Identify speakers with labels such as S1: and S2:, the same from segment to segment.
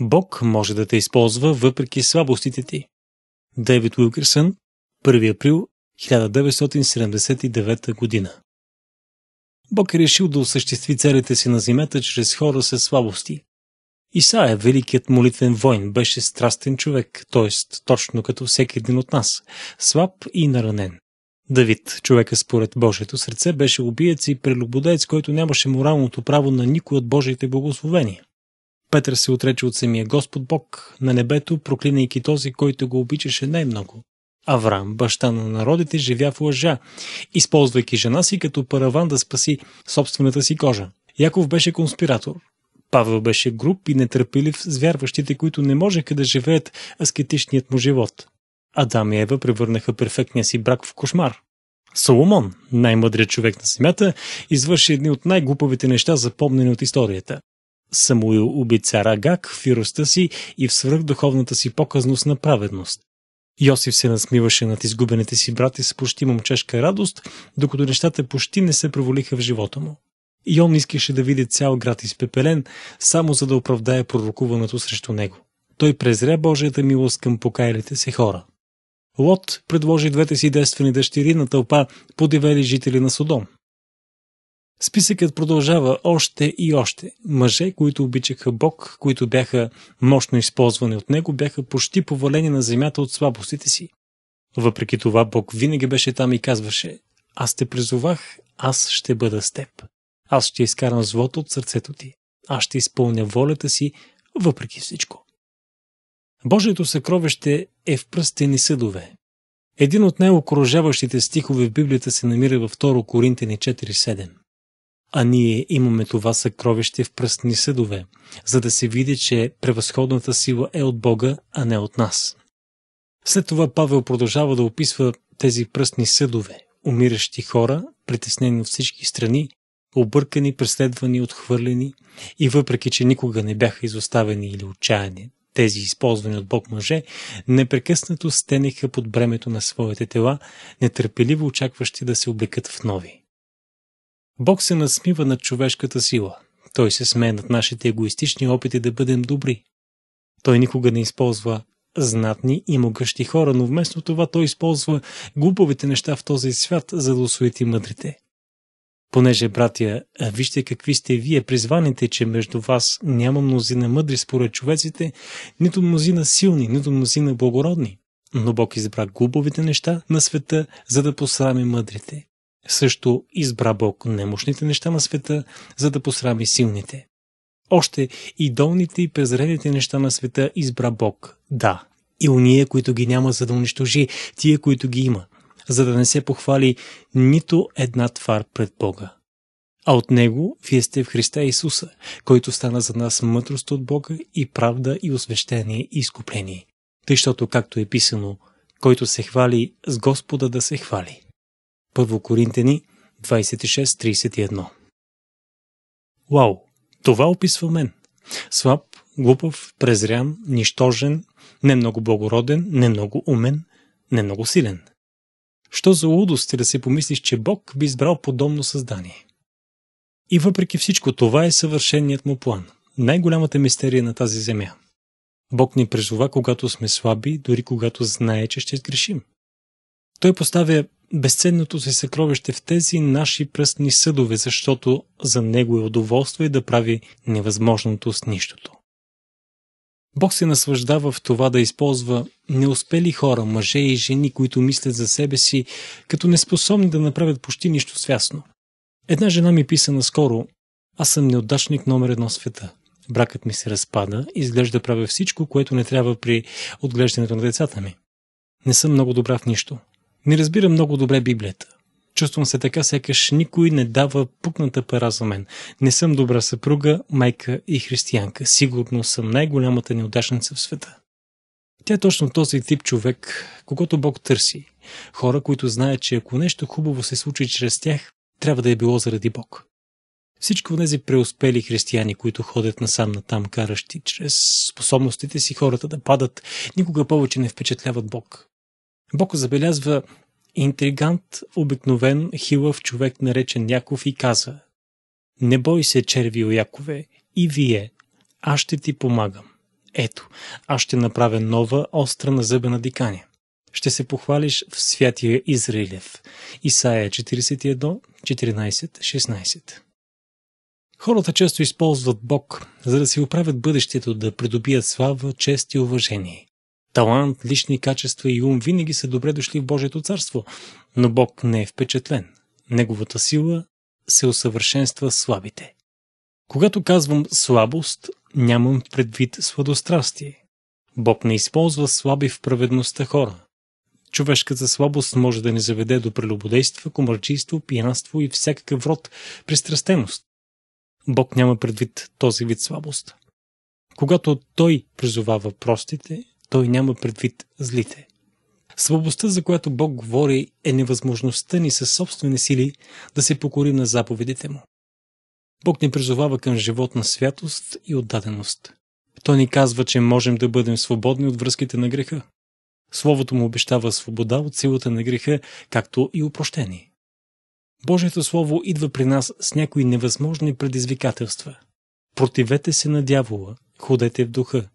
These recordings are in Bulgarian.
S1: Бог може да те използва въпреки слабостите ти. Дейвид Уилкерсън, 1 април 1979 година Бог е решил да осъществи целите си на земята чрез хора с слабости. Исаия, великият молитвен войн, беше страстен човек, т.е. точно като всеки един от нас, слаб и наранен. Давид, човека според Божието сърце, беше убиец и прелюбодец, който нямаше моралното право на никой от Божиите благословения. Петър се отрече от самия Господ Бог на небето, проклинайки този, който го обичаше най-много. Авраам, баща на народите, живя в лъжа, използвайки жена си като параван да спаси собствената си кожа. Яков беше конспиратор. Павел беше груб и нетърпелив с вярващите, които не можеха да живеят аскетичният му живот. Адам и Ева превърнаха перфектния си брак в кошмар. Соломон, най-мъдрият човек на земята, извърши едни от най-глупавите неща, запомнени от историята. Самуил Рагак в фиростта си и в свръхдуховната си показност на праведност. Йосиф се насмиваше над изгубените си брати с почти момчешка радост, докато нещата почти не се провалиха в живота му. И он искаше да види цял град изпепелен, само за да оправдае пророкуването срещу него. Той презря Божията милост към покаялите си хора. Лот предложи двете си действени дъщери на тълпа подивели жители на Содом. Списъкът продължава още и още. Мъже, които обичаха Бог, които бяха мощно използвани от него, бяха почти повалени на земята от слабостите си. Въпреки това Бог винаги беше там и казваше «Аз те призовах, аз ще бъда с теб. Аз ще изкарам злото от сърцето ти. Аз ще изпълня волята си, въпреки всичко». Божието съкровище е в пръстени съдове. Един от най-окружаващите стихове в Библията се намира във 2 Коринтени 4.7 а ние имаме това съкровище в пръстни съдове, за да се види, че превъзходната сила е от Бога, а не от нас. След това Павел продължава да описва тези пръстни съдове, умиращи хора, притеснени от всички страни, объркани, преследвани, отхвърлени и въпреки, че никога не бяха изоставени или отчаяни, тези използвани от Бог мъже, непрекъснато стенеха под бремето на своите тела, нетърпеливо очакващи да се облекат в нови. Бог се насмива над човешката сила. Той се смее над нашите егоистични опити да бъдем добри. Той никога не използва знатни и могъщи хора, но вместо това той използва глупавите неща в този свят, за да осуети мъдрите. Понеже, братя, вижте какви сте вие, призваните, че между вас няма мнозина мъдри според човеците, нито мнозина силни, нито мнозина благородни. Но Бог избра глупавите неща на света, за да посрами мъдрите. Също избра Бог немощните неща на света, за да посрами силните. Още и долните и презредните неща на света избра Бог, да, и уния, които ги няма, за да унищожи тия, които ги има, за да не се похвали нито една твар пред Бога. А от Него вие сте в Христа Исуса, който стана за нас мъдрост от Бога и правда и освещение и изкупление. Тъй, защото, както е писано, който се хвали, с Господа да се хвали. 1 Коринтени 26.31 Вау! Това описва мен. Слаб, глупав, презрян, нищожен, не много благороден, не много умен, не много силен. Що за лудост е да се помислиш, че Бог би избрал подобно създание? И въпреки всичко това е съвършеният му план, най-голямата мистерия на тази земя. Бог ни призова, когато сме слаби, дори когато знае, че ще сгрешим. Той поставя безценното си съкровище в тези наши пръстни съдове, защото за него е удоволствие да прави невъзможното с нищото. Бог се наслаждава в това да използва неуспели хора, мъже и жени, които мислят за себе си, като неспособни да направят почти нищо свясно. Една жена ми писа наскоро «Аз съм неудачник номер едно света. Бракът ми се разпада, изглежда правя всичко, което не трябва при отглеждането на децата ми. Не съм много добра в нищо. Не разбира много добре Библията. Чувствам се така, сякаш никой не дава пукната пара за мен. Не съм добра съпруга, майка и християнка. Сигурно съм най-голямата неудачница в света. Тя е точно този тип човек, когато Бог търси. Хора, които знаят, че ако нещо хубаво се случи чрез тях, трябва да е било заради Бог. Всичко тези преуспели християни, които ходят насам натам, каращи чрез способностите си хората да падат, никога повече не впечатляват Бог. Бог забелязва интригант, обикновен, хилав човек, наречен Яков и каза «Не бой се, черви, Якове, и вие, аз ще ти помагам. Ето, аз ще направя нова, остра на зъба на диканя. Ще се похвалиш в святия Израилев. Исаия 41, 14, 16 Хората често използват Бог, за да си оправят бъдещето, да придобият слава, чест и уважение. Талант, лични качества и ум винаги са добре дошли в Божието царство, но Бог не е впечатлен. Неговата сила се усъвършенства слабите. Когато казвам слабост, нямам предвид сладострастие. Бог не използва слаби в праведността хора. Човешката слабост може да ни заведе до прелюбодейства, комарчийство, пиянство и всякакъв род пристрастеност. Бог няма предвид този вид слабост. Когато Той призовава простите, той няма предвид злите. Слабостта, за която Бог говори, е невъзможността ни със собствени сили да се покорим на заповедите му. Бог ни призовава към живот на святост и отдаденост. Той ни казва, че можем да бъдем свободни от връзките на греха. Словото му обещава свобода от силата на греха, както и упрощение. Божието Слово идва при нас с някои невъзможни предизвикателства. Противете се на дявола, ходете в духа,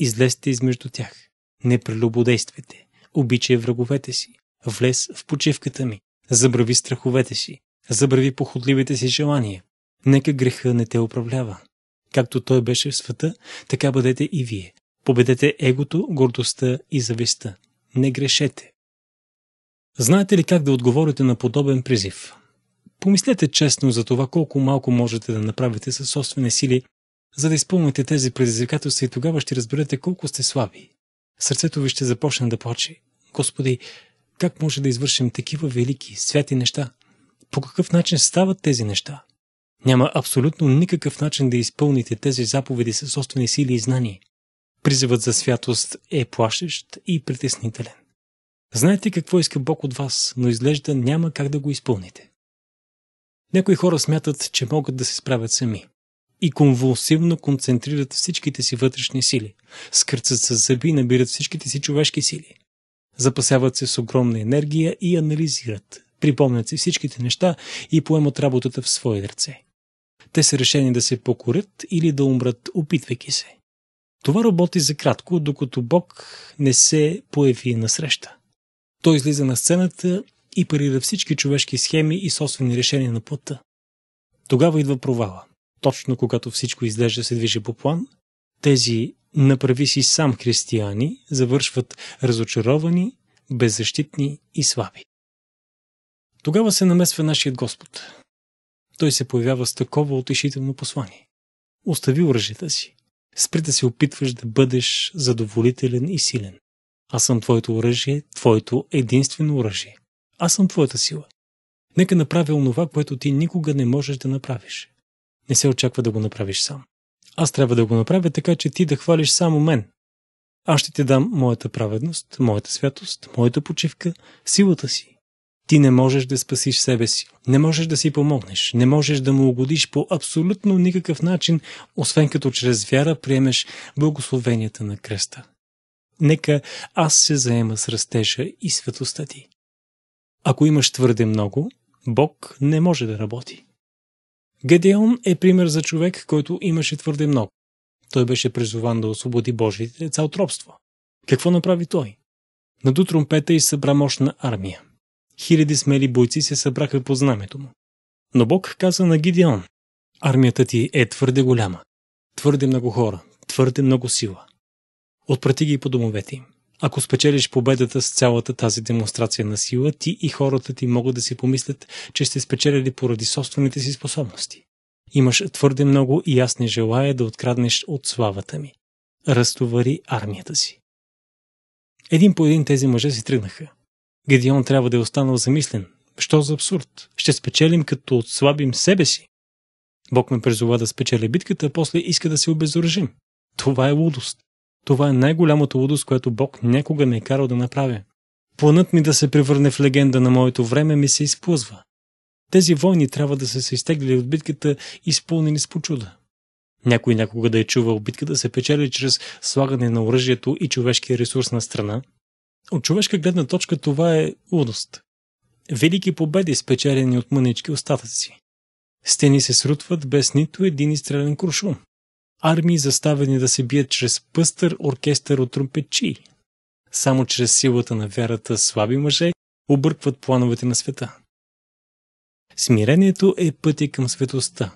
S1: Излезте измежду тях. Не прелюбодействайте. Обичай враговете си. Влез в почивката ми. Забрави страховете си. Забрави походливите си желания. Нека греха не те управлява. Както той беше в света, така бъдете и вие. Победете егото, гордостта и завистта. Не грешете. Знаете ли как да отговорите на подобен призив? Помислете честно за това колко малко можете да направите със собствени сили за да изпълните тези предизвикателства и тогава ще разберете колко сте слаби. Сърцето ви ще започне да плаче. Господи, как може да извършим такива велики, святи неща? По какъв начин стават тези неща? Няма абсолютно никакъв начин да изпълните тези заповеди със собствени сили и знания. Призивът за святост е плашещ и притеснителен. Знаете какво иска Бог от вас, но изглежда няма как да го изпълните. Някои хора смятат, че могат да се справят сами и конвулсивно концентрират всичките си вътрешни сили. Скърцат с зъби и набират всичките си човешки сили. Запасяват се с огромна енергия и анализират. Припомнят си всичките неща и поемат работата в свои ръце. Те са решени да се покорят или да умрат, опитвайки се. Това работи за кратко, докато Бог не се появи на среща. Той излиза на сцената и парира всички човешки схеми и собствени решения на плътта. Тогава идва провала точно когато всичко изглежда се движи по план, тези направи си сам християни завършват разочаровани, беззащитни и слаби. Тогава се намесва нашият Господ. Той се появява с такова утешително послание. Остави оръжията си. Спри да се опитваш да бъдеш задоволителен и силен. Аз съм твоето оръжие, твоето единствено оръжие. Аз съм твоята сила. Нека направя онова, което ти никога не можеш да направиш не се очаква да го направиш сам. Аз трябва да го направя така, че ти да хвалиш само мен. Аз ще ти дам моята праведност, моята святост, моята почивка, силата си. Ти не можеш да спасиш себе си, не можеш да си помогнеш, не можеш да му угодиш по абсолютно никакъв начин, освен като чрез вяра приемеш благословенията на кръста. Нека аз се заема с растежа и светостта ти. Ако имаш твърде много, Бог не може да работи. Гедеон е пример за човек, който имаше твърде много. Той беше призован да освободи Божиите деца от робство. Какво направи той? Наду тромпета и събра мощна армия. Хиляди смели бойци се събраха по знамето му. Но Бог каза на Гидеон, армията ти е твърде голяма, твърде много хора, твърде много сила. Отпрати ги по домовете им. Ако спечелиш победата с цялата тази демонстрация на сила, ти и хората ти могат да си помислят, че сте спечелили поради собствените си способности. Имаш твърде много и аз не желая да откраднеш от славата ми. Разтовари армията си. Един по един тези мъже си тръгнаха. Гедион трябва да е останал замислен. Що за абсурд? Ще спечелим като отслабим себе си. Бог ме призова да спечели битката, а после иска да се обезоръжим. Това е лудост. Това е най-голямото лудост, което Бог някога ме е карал да направя. Планът ми да се превърне в легенда на моето време ми се изплъзва. Тези войни трябва да са се изтеглили от битката, изпълнени с почуда. Някой някога да е чувал битка да се печели чрез слагане на оръжието и човешкия ресурс на страна. От човешка гледна точка това е лудост. Велики победи, спечелени от мънички остатъци. Стени се срутват без нито един изстрелен куршум армии заставени да се бият чрез пъстър оркестър от тромпечи. Само чрез силата на вярата слаби мъже объркват плановете на света. Смирението е пътя към светостта.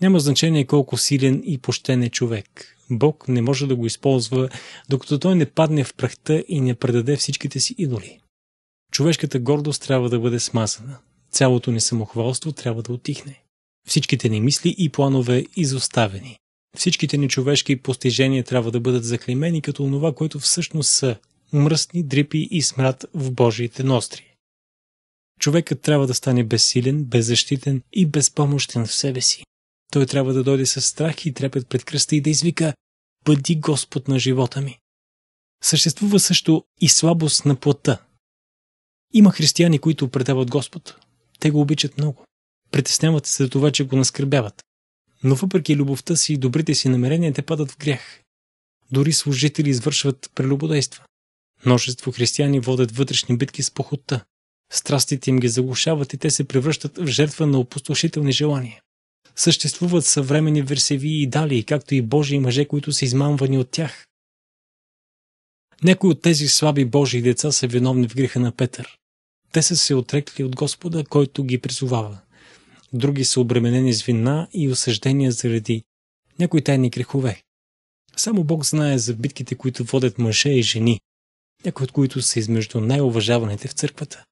S1: Няма значение колко силен и почтен е човек. Бог не може да го използва, докато той не падне в прахта и не предаде всичките си идоли. Човешката гордост трябва да бъде смазана. Цялото ни самохвалство трябва да отихне. Всичките ни мисли и планове изоставени. Всичките ни човешки постижения трябва да бъдат заклемени като онова, което всъщност са мръсни дрипи и смрад в Божиите ностри. Човекът трябва да стане безсилен, беззащитен и безпомощен в себе си. Той трябва да дойде с страх и трепет пред кръста и да извика «Бъди Господ на живота ми». Съществува също и слабост на плътта. Има християни, които предават Господ. Те го обичат много. Притесняват се за това, че го наскърбяват. Но въпреки любовта си и добрите си намерения, те падат в грях. Дори служители извършват прелюбодейства. Множество християни водят вътрешни битки с похота. Страстите им ги заглушават и те се превръщат в жертва на опустошителни желания. Съществуват съвремени версеви и дали, както и божии мъже, които са измамвани от тях. Някои от тези слаби божии деца са виновни в греха на Петър. Те са се отрекли от Господа, който ги призовава други са обременени с вина и осъждения заради някои тайни грехове. Само Бог знае за битките, които водят мъже и жени, някои от които са измежду най-уважаваните в църквата.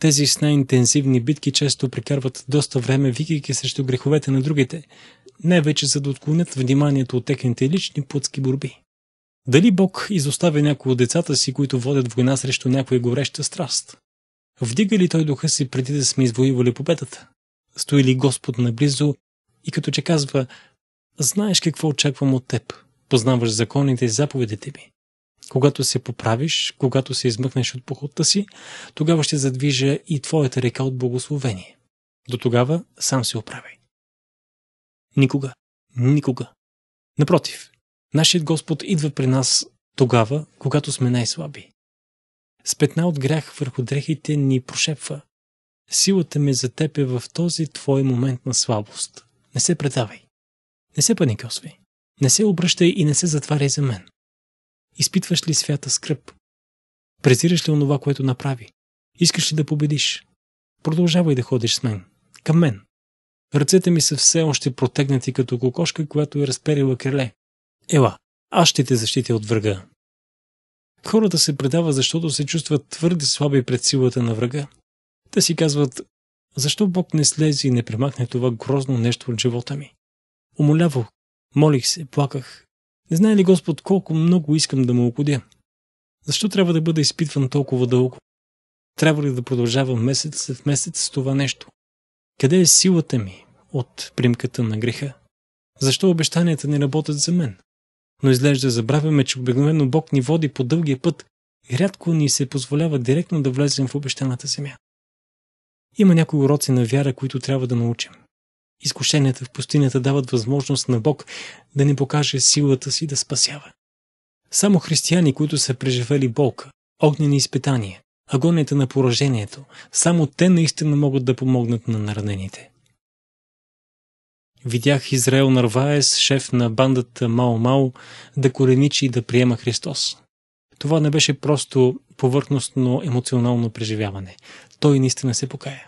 S1: Тези с най-интензивни битки често прекарват доста време викайки срещу греховете на другите, не вече за да отклонят вниманието от техните лични плътски борби. Дали Бог изоставя някои от децата си, които водят война срещу някоя гореща страст? Вдига ли той духа си преди да сме извоювали победата? Стои ли Господ наблизо и като че казва «Знаеш какво очаквам от теб, познаваш законите и заповедите ми». Когато се поправиш, когато се измъкнеш от походта си, тогава ще задвижа и твоята река от благословение. До тогава сам се оправяй. Никога. Никога. Напротив, нашият Господ идва при нас тогава, когато сме най-слаби. С петна от грях върху дрехите ни прошепва. Силата ми за теб е в този твой момент на слабост. Не се предавай. Не се паникосвай. Не се обръщай и не се затваряй за мен. Изпитваш ли свята скръп? Презираш ли онова, което направи? Искаш ли да победиш? Продължавай да ходиш с мен. Към мен. Ръцете ми са все още протегнати като кокошка, която е разперила криле. Ела, аз ще те защитя от врага. Хората се предават, защото се чувстват твърде слаби пред силата на врага. Те си казват, защо Бог не слезе и не премахне това грозно нещо от живота ми? Умолявах, молих се, плаках. Не знае ли Господ колко много искам да му угодя? Защо трябва да бъда изпитван толкова дълго? Трябва ли да продължавам месец след месец с това нещо? Къде е силата ми от примката на греха? Защо обещанията не работят за мен? но изглежда забравяме, че обикновено Бог ни води по дългия път и рядко ни се позволява директно да влезем в обещаната земя. Има някои уроци на вяра, които трябва да научим. Изкушенията в пустинята дават възможност на Бог да ни покаже силата си да спасява. Само християни, които са преживели болка, огнени изпитания, агонията на поражението, само те наистина могат да помогнат на наранените. Видях Израел Нарваес, шеф на бандата Мао Мао, да кореничи и да приема Христос. Това не беше просто повърхностно емоционално преживяване. Той наистина се покая.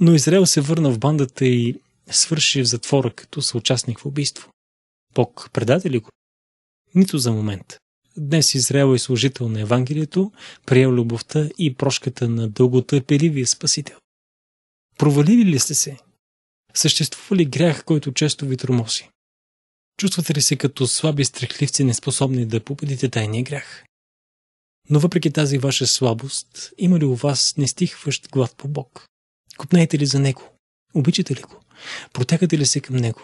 S1: Но Израел се върна в бандата и свърши в затвора като съучастник в убийство. Бог предаде ли го? Нито за момент. Днес Израел е служител на Евангелието, приел любовта и прошката на дълготърпеливия Спасител. Провалили ли сте се? Съществува ли грях, който често ви тромоси? Чувствате ли се като слаби страхливци, неспособни да победите тайния грях? Но въпреки тази ваша слабост, има ли у вас нестихващ глад по Бог? Купнете ли за Него? Обичате ли го? Протягате ли се към Него?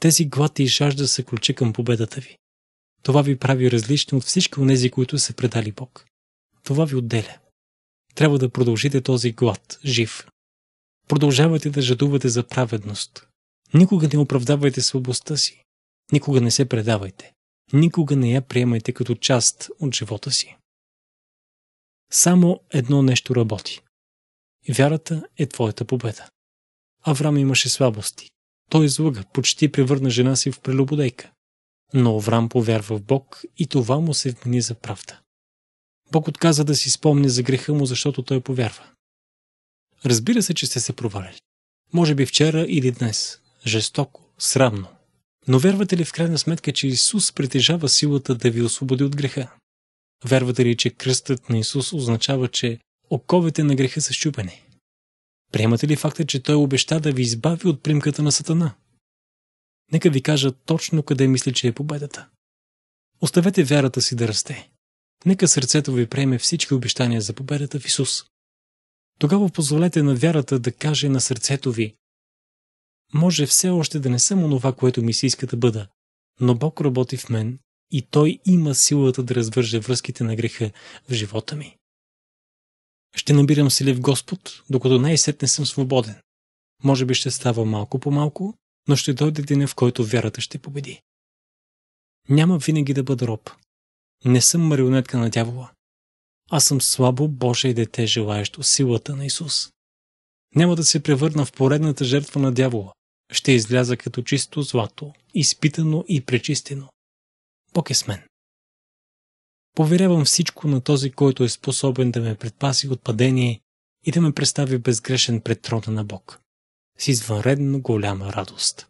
S1: Тези глад и жажда са ключа към победата ви. Това ви прави различни от всички от тези, които са предали Бог. Това ви отделя. Трябва да продължите този глад, жив, Продължавайте да жадувате за праведност. Никога не оправдавайте слабостта си. Никога не се предавайте. Никога не я приемайте като част от живота си. Само едно нещо работи. Вярата е твоята победа. Аврам имаше слабости. Той излъга, почти превърна жена си в прелюбодейка. Но Аврам повярва в Бог и това му се вмени за правда. Бог отказа да си спомни за греха му, защото той повярва. Разбира се, че сте се провалили. Може би вчера или днес. Жестоко, срамно. Но вярвате ли в крайна сметка, че Исус притежава силата да ви освободи от греха? Вярвате ли, че кръстът на Исус означава, че оковете на греха са щупени? Приемате ли факта, че Той обеща да ви избави от примката на Сатана? Нека ви кажа точно къде мисля, че е победата. Оставете вярата си да расте. Нека сърцето ви приеме всички обещания за победата в Исус тогава позволете на вярата да каже на сърцето ви. Може все още да не съм онова, което ми се иска да бъда, но Бог работи в мен и Той има силата да развърже връзките на греха в живота ми. Ще набирам сили в Господ, докато най-сетне съм свободен. Може би ще става малко по малко, но ще дойде деня, в който вярата ще победи. Няма винаги да бъда роб. Не съм марионетка на дявола. Аз съм слабо Божие дете, желаещо силата на Исус. Няма да се превърна в поредната жертва на дявола. Ще изляза като чисто злато, изпитано и пречистено. Бог е с мен. Поверявам всичко на този, който е способен да ме предпаси от падение и да ме представи безгрешен пред трона на Бог. С извънредно голяма радост.